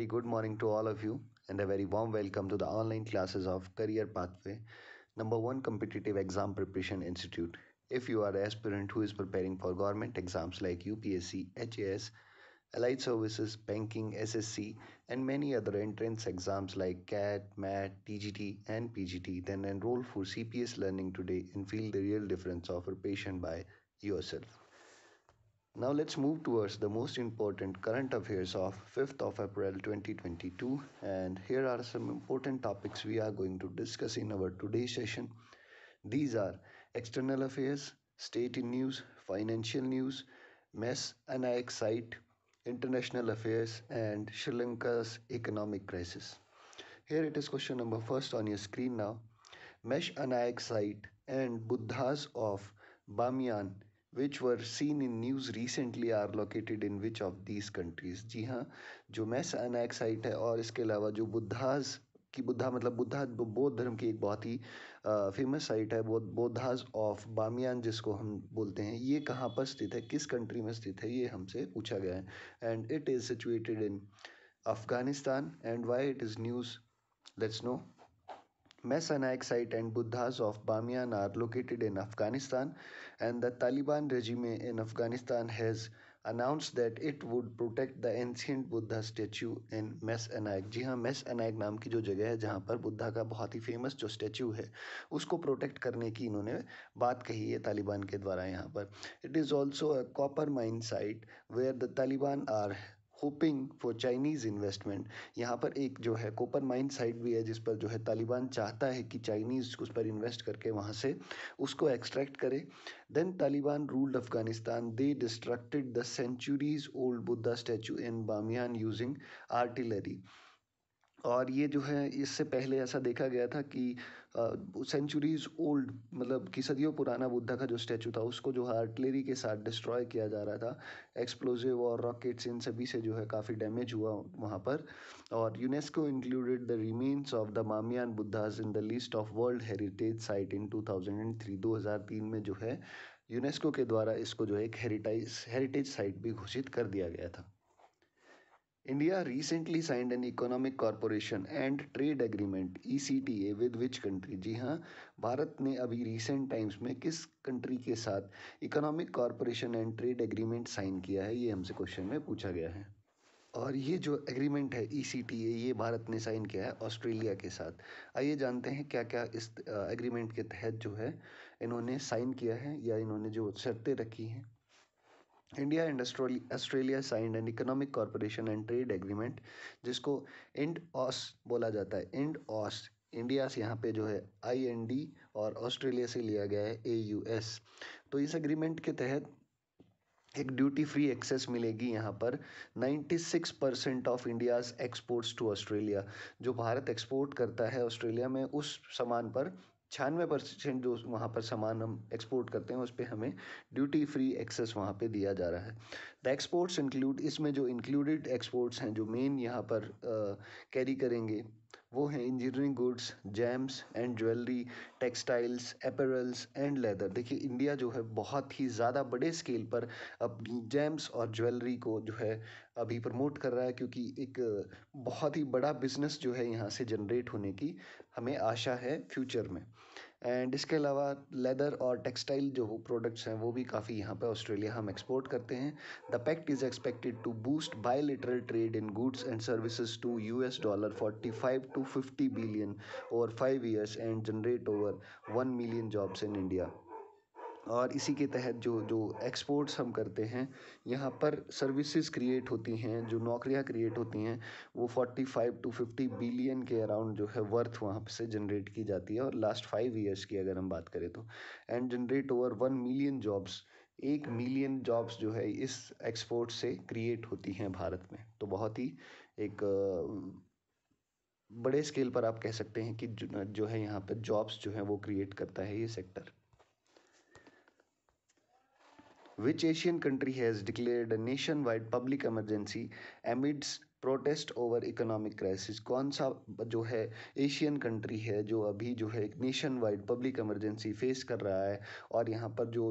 Very good morning to all of you and a very warm welcome to the online classes of Career Pathway, number one competitive exam preparation institute. If you are an aspirant who is preparing for government exams like UPSC, HAS, allied services, banking, SSC, and many other entrance exams like CAT, MAT, TGT, and PGT, then enroll for CPS Learning today and feel the real difference of preparation by yourself. Now let's move towards the most important current affairs of 5th of April 2022 and here are some important topics we are going to discuss in our today's session. These are external affairs, state news, financial news, mess and site, international affairs and Sri Lanka's economic crisis. Here it is question number first on your screen now. Mesh Anayak site and Buddhas of Bamiyan which were seen in news recently are located in which of these countries जी हाँ जो mess अनैक site है और इसके अलावा जो बुद्धाज की बुद्धा मतलब बुद्धा बौद्ध धर्म की एक बहुत ही फेमस साइट है बौद्ध बौद्धाज ऑफ बामियान जिसको हम बोलते हैं ये कहाँ पर स्थित है किस कंट्री में स्थित है ये हमसे पूछा गया है and it is situated in Afghanistan and why it is news let's know Masonic site and Buddhas of Bamiyan are located in Afghanistan and the Taliban regime in Afghanistan has announced that it would protect the ancient Buddha statue in Mes Aynak जी हाँ मेस अनायक नाम की जो जगह है जहाँ पर बुद्धा का बहुत ही फेमस जो स्टैचू है उसको प्रोटेक्ट करने की इन्होंने बात कही है तालिबान के द्वारा यहाँ पर it is also a copper mine site where the Taliban are hoping for Chinese investment यहाँ पर एक जो है कोपर माइन साइट भी है जिस पर जो है तालिबान चाहता है कि चाइनीज़ उस पर इन्वेस्ट करके वहाँ से उसको एक्सट्रैक्ट करे then Taliban ruled Afghanistan they destructed the centuries old Buddha statue in Bamiyan using artillery और ये जो है इससे पहले ऐसा देखा गया था कि सेंचुरीज़ ओल्ड मतलब कि सदियों पुराना बुद्धा का जो स्टैचू था उसको जो है आर्टिलरी के साथ डिस्ट्रॉय किया जा रहा था एक्सप्लोजिव और रॉकेट्स इन सभी से जो है काफ़ी डैमेज हुआ वहाँ पर और UNESCO included the remains of the Bamiyan Buddhas in the list of world heritage site in two thousand में जो है यूनेस्को के द्वारा इसको जो है एक हेरिटाइज हेरिटेज साइट भी घोषित कर दिया गया था India recently signed an Economic Corporation and Trade Agreement ECTA with which country? जी हाँ भारत ने अभी recent times में किस कंट्री के साथ economic cooperation and trade agreement sign किया है ये हमसे क्वेश्चन में पूछा गया है और ये जो एग्रीमेंट है ई e ये भारत ने साइन किया है ऑस्ट्रेलिया के साथ आइए जानते हैं क्या क्या इस एग्रीमेंट के तहत जो है इन्होंने साइन किया है या इन्होंने जो शर्तें रखी हैं India and Australia signed and economic cooperation and trade agreement जिसको इंड ऑस बोला जाता है इंड ऑस इंडिया से यहाँ पे जो है आई एन डी और ऑस्ट्रेलिया से लिया गया है ए यू एस तो इस एग्रीमेंट के तहत एक ड्यूटी फ्री एक्सेस मिलेगी यहाँ पर 96 percent of India's exports to Australia जो भारत एक्सपोर्ट करता है ऑस्ट्रेलिया में उस सामान पर छियानवे परसेंट जो वहाँ पर सामान हम एक्सपोर्ट करते हैं उस पर हमें ड्यूटी फ्री एक्सेस वहाँ पे दिया जा रहा है द एक्सपोर्ट्स इंक्लूड इसमें जो इंक्लूडेड एक्सपोर्ट्स हैं जो मेन यहाँ पर कैरी करेंगे वो हैं engineering goods gems and jewellery textiles apparels and leather देखिए इंडिया जो है बहुत ही ज़्यादा बड़े स्केल पर अब जैम्स और ज्वेलरी को जो है अभी प्रमोट कर रहा है क्योंकि एक बहुत ही बड़ा बिजनेस जो है यहाँ से जनरेट होने की हमें आशा है फ्यूचर में एंड इसके अलावा लेदर और टेक्सटाइल जो प्रोडक्ट्स हैं वो भी काफ़ी यहाँ पे ऑस्ट्रेलिया हम एक्सपोर्ट करते हैं the pact is expected to boost bi trade in goods and services to U S dollar forty five to fifty billion over five years and generate over one million jobs in India और इसी के तहत जो जो exports हम करते हैं यहाँ पर सर्विसेज क्रिएट होती हैं जो नौकरियाँ क्रिएट होती हैं वो forty five to fifty billion के अराउंड जो है वर्थ वहाँ से जनरेट की जाती है और लास्ट फाइव ईयर्स की अगर हम बात करें तो and generate over one million jobs एक मिलियन जॉब्स जो है इस एक्सपोर्ट से क्रिएट होती हैं भारत में तो बहुत ही एक बड़े स्केल पर आप कह सकते हैं कि जो है यहाँ पर जॉब्स जो है वो क्रिएट करता है ये sector Which Asian country has declared a nationwide public emergency amidst protest over economic crisis कौन सा जो है एशियन कंट्री है जो अभी जो है nationwide public emergency face कर रहा है और यहाँ पर जो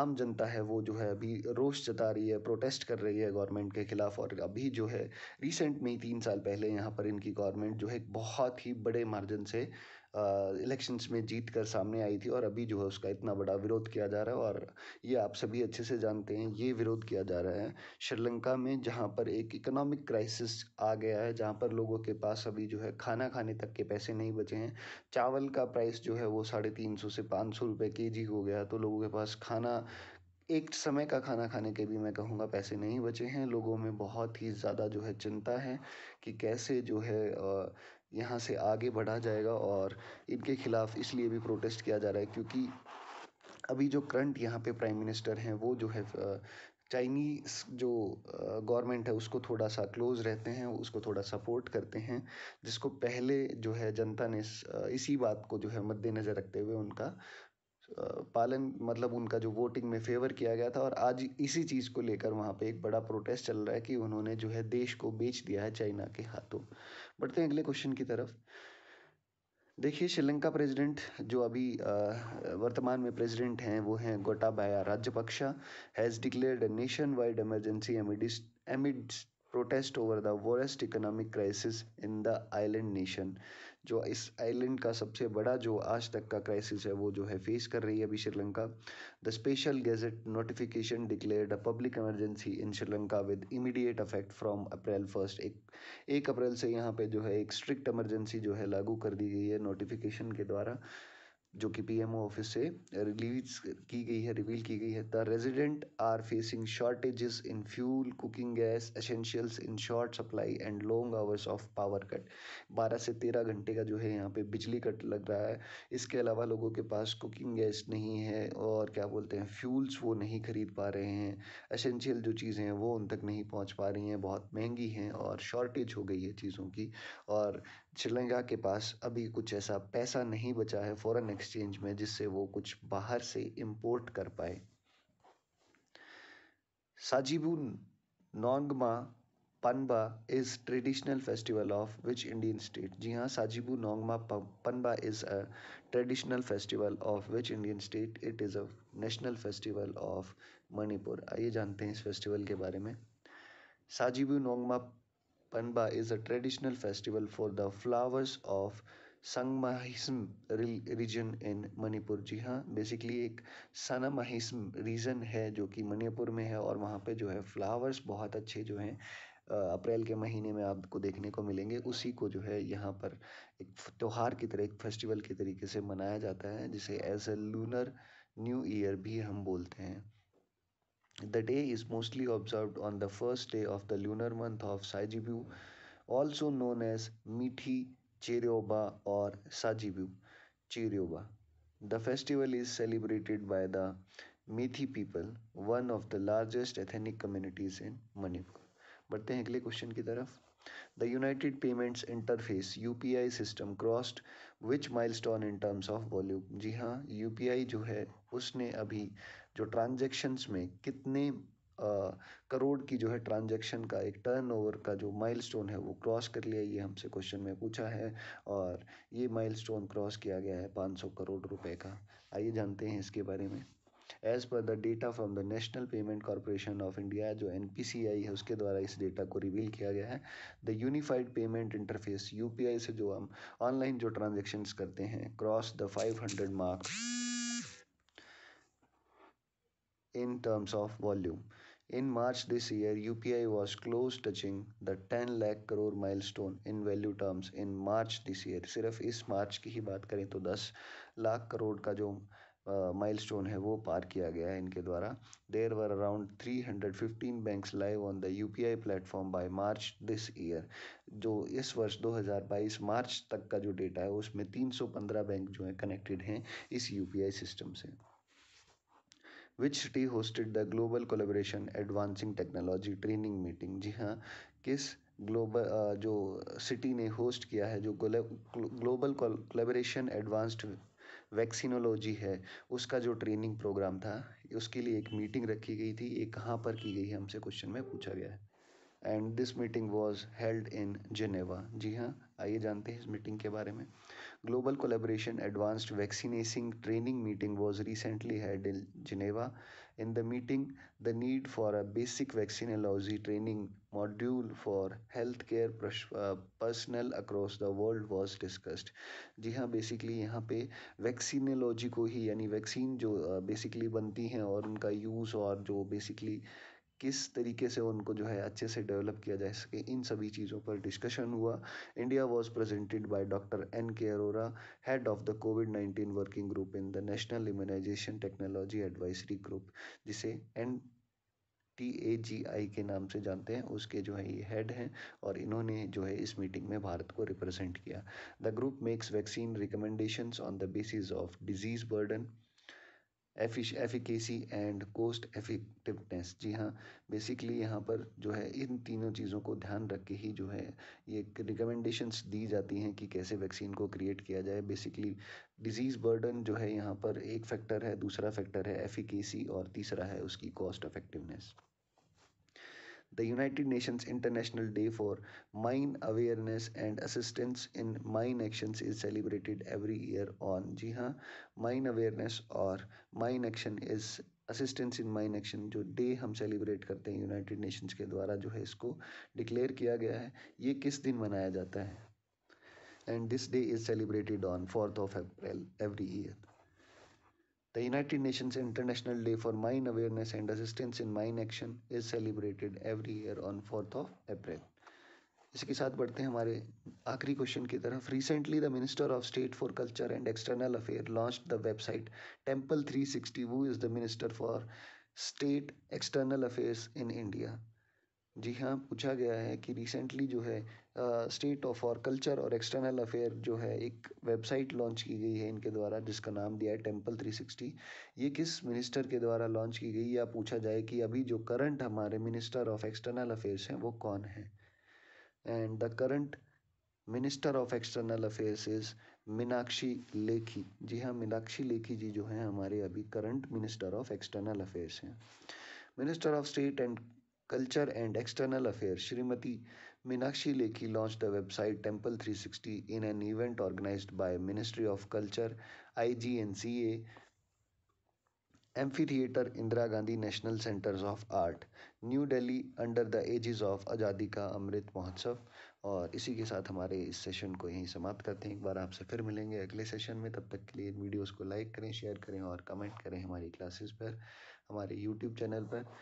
आम जनता है वो जो है अभी रोष जता रही है प्रोटेस्ट कर रही है गवर्नमेंट के ख़िलाफ़ और अभी जो है रिसेंट में ही तीन साल पहले यहाँ पर इनकी गवर्नमेंट जो है बहुत ही बड़े मार्जिन से इलेक्शंस में जीत कर सामने आई थी और अभी जो है उसका इतना बड़ा विरोध किया जा रहा है और ये आप सभी अच्छे से जानते हैं ये विरोध किया जा रहा है श्रीलंका में जहाँ पर एक इकोनॉमिक क्राइसिस आ गया है जहाँ पर लोगों के पास अभी जो है खाना खाने तक के पैसे नहीं बचे हैं चावल का प्राइस जो है वो साढ़े तीन सौ से पाँच सौ रुपये के जी हो गया तो लोगों के पास खाना एक समय का खाना खाने के भी मैं कहूँगा पैसे नहीं बचे हैं लोगों में बहुत ही ज़्यादा जो है चिंता है कि कैसे जो है यहाँ से आगे बढ़ा जाएगा और इनके खिलाफ इसलिए भी प्रोटेस्ट किया जा रहा है क्योंकि अभी जो करंट यहाँ पे प्राइम मिनिस्टर हैं वो जो है चाइनीज़ जो गवर्नमेंट है उसको थोड़ा सा क्लोज रहते हैं उसको थोड़ा सपोर्ट करते हैं जिसको पहले जो है जनता ने इसी बात को जो है मद्देनज़र रखते हुए उनका पालन मतलब उनका जो वोटिंग में फेवर किया गया था और आज इसी चीज़ को लेकर वहां पे एक बड़ा प्रोटेस्ट चल रहा है कि उन्होंने जो है देश को बेच दिया है चाइना के हाथों बढ़ते हैं अगले क्वेश्चन की तरफ देखिए श्रीलंका प्रेसिडेंट जो अभी वर्तमान में प्रेसिडेंट हैं वो हैं Gotabaya Rajapaksa has declared nationwide emergency amidst amidst protest over the worst economic crisis in the island जो इस आइलैंड का सबसे बड़ा जो आज तक का क्राइसिस है वो जो है फेस कर रही है अभी Sri Lanka the special gazette notification declared a public emergency in Sri Lanka with immediate effect from April first एक एक अप्रैल से यहाँ पे जो है एक स्ट्रिक्ट इमरजेंसी जो है लागू कर दी गई है नोटिफिकेशन के द्वारा जो कि पीएमओ ऑफिस से रिलीज की गई है रिवील की गई है the residents are facing shortages in fuel cooking gas essentials in short supply and long hours of power cut 12 से 13 घंटे का जो है यहाँ पे बिजली कट लग रहा है इसके अलावा लोगों के पास कुकिंग गैस नहीं है और क्या बोलते हैं फ्यूल्स वो नहीं खरीद पा रहे हैं असेंशियल जो चीज़ें हैं वो उन तक नहीं पहुँच पा रही हैं बहुत महंगी हैं और शॉर्टेज हो गई है चीज़ों की और श्रीलंका के पास अभी कुछ ऐसा पैसा नहीं बचा है फॉरेन एक्सचेंज में जिससे वो कुछ बाहर से इम्पोर्ट कर पाए Sajibu Nongma Panba is traditional festival of which Indian state जी हाँ Sajibu Nongma Panba is a traditional festival of which Indian state it is a national festival of Manipur आइए जानते हैं इस फेस्टिवल के बारे में Sajibu Nongma Panba is a traditional festival for the flowers of Sangmahism region in Manipur जी हाँ बेसिकली एक सनामाहिस्म रीजन है जो कि मणिपुर में है और वहाँ पे जो है फ्लावर्स बहुत अच्छे जो हैं अप्रैल के महीने में आपको देखने को मिलेंगे उसी को जो है यहाँ पर एक त्यौहार की तरह एक फेस्टिवल के तरीके से मनाया जाता है जिसे as a lunar new year भी हम बोलते हैं The day is mostly observed on the first day of the lunar month of Sajibu, also known as Mithi Cheryoba or Sajibu Cheryoba. The festival is celebrated by the Mithi people, one of the largest ethnic communities in Manipur. बढ़ते हैं अगले question की तरफ The United Payments Interface UPI system crossed which milestone in terms of volume? जी हाँ UPI जो है उसने अभी जो ट्रांजेक्शन्स में कितने आ, करोड़ की जो है ट्रांजैक्शन का एक टर्नओवर का जो माइलस्टोन है वो क्रॉस कर लिया ये हमसे क्वेश्चन में पूछा है और ये माइलस्टोन क्रॉस किया गया है 500 करोड़ रुपए का आइए जानते हैं इसके बारे में as per the data from the national payment corporation of India जो एन है उसके द्वारा इस डेटा को रिवील किया गया है the unified payment interface U से जो हम ऑनलाइन जो ट्रांजेक्शन करते हैं cross the five hundred mark volume in March this year U P I was close touching the ten lakh crore milestone in value terms in March this year सिर्फ इस मार्च की ही बात करें तो दस लाख करोड़ का जो माइल स्टोन है वो पार किया गया है इनके द्वारा there were around 315 banks live on the U P I platform by March this year जो इस वर्ष 2022 मार्च तक का जो डेटा है उसमें 315 बैंक जो है कनेक्टेड हैं इस यू पी आई सिस्टम से which city hosted the global collaboration advancing technology training meeting जी हाँ किस ग्लोबल जो सिटी ने होस्ट किया है जो ग्लोबल कोलेब्रेशन एडवांस्ड वैक्सीनोलॉजी है उसका जो ट्रेनिंग प्रोग्राम था उसके लिए एक मीटिंग रखी गई थी ये कहाँ पर की गई है हमसे क्वेश्चन में पूछा गया है and this meeting was held in Geneva जी हाँ आइए जानते हैं इस मीटिंग के बारे में global collaboration advanced vaccination training meeting was recently held in Geneva in the meeting the need for a basic vaccinology training module for health care personal across the world was discussed जी हाँ basically यहाँ पे vaccinology को ही यानी vaccine जो basically uh, बनती हैं और उनका यूज़ और जो बेसिकली किस तरीके से उनको जो है अच्छे से डेवलप किया जा सके इन सभी चीज़ों पर डिस्कशन हुआ India was presented by doctor N K Arora head of the COVID nineteen working group in the national immunization technology advisory group जिसे N T A G I के नाम से जानते हैं उसके जो है ये हेड हैं और इन्होंने जो है इस मीटिंग में भारत को रिप्रेजेंट किया the group makes vaccine recommendations on the basis of disease burden efficacy and cost effectiveness जी हाँ बेसिकली यहाँ पर जो है इन तीनों चीज़ों को ध्यान रख के ही जो है ये रिकमेंडेशंस दी जाती हैं कि कैसे वैक्सीन को क्रिएट किया जाए बेसिकली डिजीज़ बर्डन जो है यहाँ पर एक फैक्टर है दूसरा फैक्टर है एफिकेसी और तीसरा है उसकी cost effectiveness the United Nations International Day for Mine Awareness and Assistance in Mine Actions is celebrated every year on जी हाँ माइन अवेयरनेस और mine action is assistance in mine action जो day हम celebrate करते हैं United Nations के द्वारा जो है इसको डिक्लेयर किया गया है ये किस दिन मनाया जाता है and this day is celebrated on fourth of April every year The United Nations International Day for Mine Awareness and Assistance in Mine Action is celebrated every year on 4th of April. इसके साथ बढ़ते हैं हमारे आखिरी question की तरफ recently the minister of state for culture and external affair launch the website temple three sixty वो is the minister for state external affairs in India जी हाँ पूछा गया है कि रिसेंटली जो है स्टेट ऑफ और कल्चर और एक्सटर्नल अफेयर जो है एक वेबसाइट लॉन्च की गई है इनके द्वारा जिसका नाम दिया है टेम्पल 360 ये किस मिनिस्टर के द्वारा लॉन्च की गई या पूछा जाए कि अभी जो करंट हमारे मिनिस्टर ऑफ एक्सटर्नल अफेयर्स हैं वो कौन है and the current minister of external affairs is Meenakshi Lekhi ji हाँ मीनाक्षी लेखी जी जो हैं हमारे अभी current minister of external affairs हैं minister of state and culture and external affair Shrimati Meenakshi Lekhi launch the website temple three sixty in an event organize by ministry of culture I G N C A amphitheatre Indira Gandhi national centres of art new Delhi under the ages of Azadi ka अमृत महोत्सव और इसी के साथ हमारे इस session को यहीं समाप्त करते हैं एक बार आपसे फिर मिलेंगे अगले सेशन में तब तक के लिए वीडियोज़ को लाइक करें शेयर करें और कमेंट करें हमारी क्लासेज पर हमारे यूट्यूब चैनल पर